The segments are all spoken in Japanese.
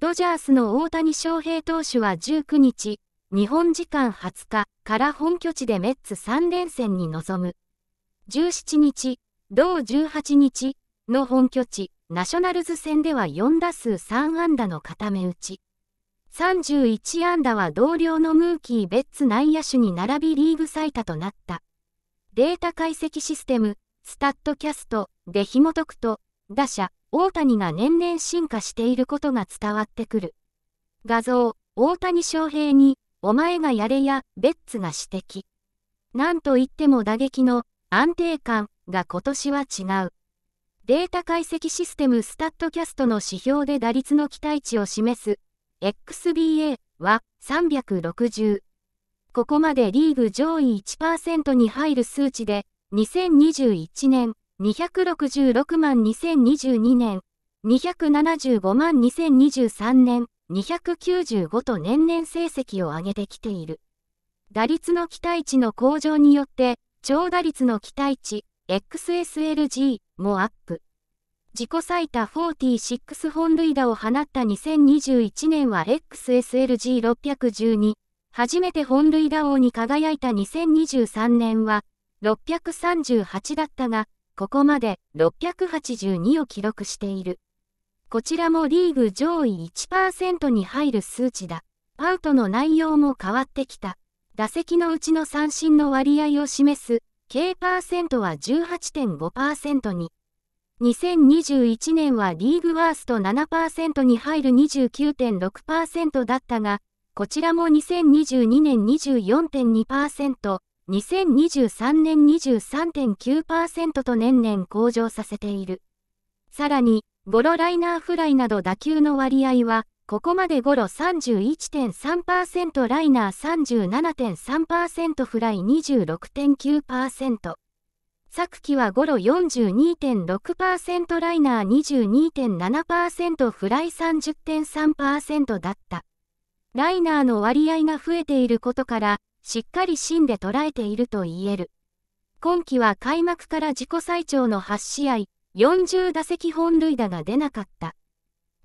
ドジャースの大谷翔平投手は19日、日本時間20日から本拠地でメッツ3連戦に臨む。17日、同18日の本拠地、ナショナルズ戦では4打数3安打の固め打ち。31安打は同僚のムーキー・ベッツ内野手に並びリーグ最多となった。データ解析システム、スタッドキャストで紐解くと、打者、大谷が年々進化していることが伝わってくる。画像、大谷翔平に、お前がやれや、ベッツが指摘。なんといっても打撃の安定感が今年は違う。データ解析システムスタッドキャストの指標で打率の期待値を示す XBA は360。ここまでリーグ上位1%に入る数値で2021年266万2022年、275万2023年、295と年々成績を上げてきている。打率の期待値の向上によって、長打率の期待値、XSLG もアップ。自己最多46本塁打を放った2021年は XSLG612。初めて本塁打王に輝いた2023年は638だったが、ここまで682を記録している。こちらもリーグ上位1%に入る数値だ。アウトの内容も変わってきた。打席のうちの三振の割合を示す、K% は18.5%に。2021年はリーグワースト7%に入る29.6%だったが、こちらも2022年24.2%、2023年23.9%と年々向上させている。さらに、ゴロライナーフライなど打球の割合は、ここまでゴロ31.3%ライナー37.3%フライ26.9%。昨季はゴロ42.6%ライナー22.7%フライ30.3%だった。ライナーの割合が増えていることから、しっかり芯で捉えていると言える。今季は開幕から自己最長の8試合、40打席本塁打が出なかった。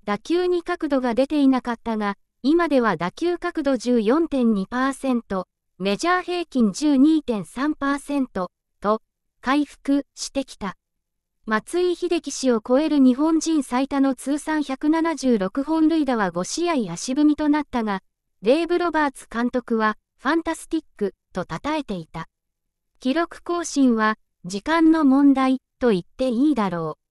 打球に角度が出ていなかったが、今では打球角度14.2%、メジャー平均12.3%と、回復してきた。松井秀喜氏を超える日本人最多の通算176本塁打は5試合足踏みとなったが、レイブ・ロバーツ監督は、ファンタスティックと称えていた。記録更新は時間の問題と言っていいだろう。